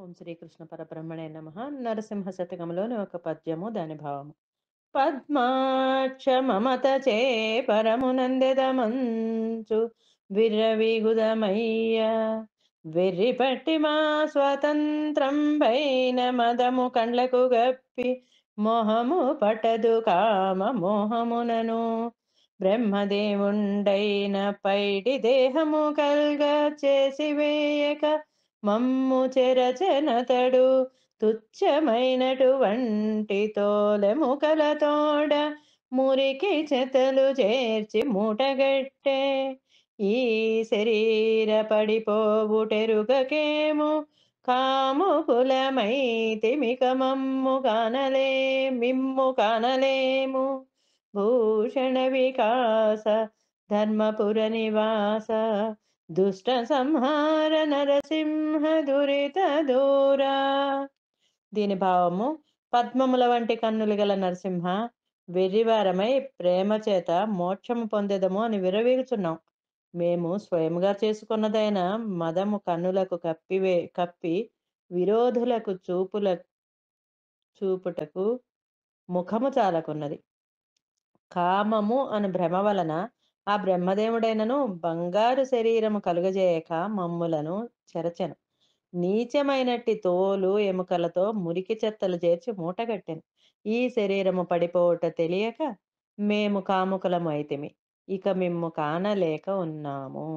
ఓం శ్రీకృష్ణ పరబ్రహ్మణే నమ నరసింహ శతకంలోని ఒక పద్యము దాని భావము పద్మాక్ష మమత చే పరమునందెదమంచు విర్రవిగుదమయ్య వెర్రిపట్టి మా స్వతంత్రం పైన మదము కండ్లకు గప్పి మోహము పటదు కామ మోహమునను బ్రహ్మదేవుండైన పైడి దేహము కల్గా చేసి వేయక మమ్ము చెరచెనతడు తుచ్చమైనటువంటి తోలెము కలతోడ మురికి చెతలు చేర్చి మూటగట్టే ఈ శరీర పడిపోవుటెరుగకేము కాము కులమైతిమి మమ్ము కానలే మిమ్ము కానలేము భూషణ వికాస ధర్మపుర నివాస సంహార నరసింహ దురిత దూరా దీని భావము పద్మముల వంటి కన్నులు గల నరసింహ వెర్రివారమై ప్రేమ చేత మోక్షము పొందేదము అని విరవీగుచున్నాం మేము స్వయంగా చేసుకున్నదైన మదము కన్నులకు కప్పివే కప్పి విరోధులకు చూపుల చూపుటకు ముఖము చాలకున్నది కామము అని భ్రమ వలన ఆ బ్రహ్మదేవుడైనను బంగారు శరీరము కలుగజేయక మమ్ములను చెరచెను నీచమైనట్టి తోలు ఎముకలతో మురికి చెత్తలు చేర్చి మూటగట్టెను ఈ శరీరము పడిపోవుట తెలియక మేము కాముకలము అయితిమి ఇక మిమ్ము కానలేక ఉన్నాము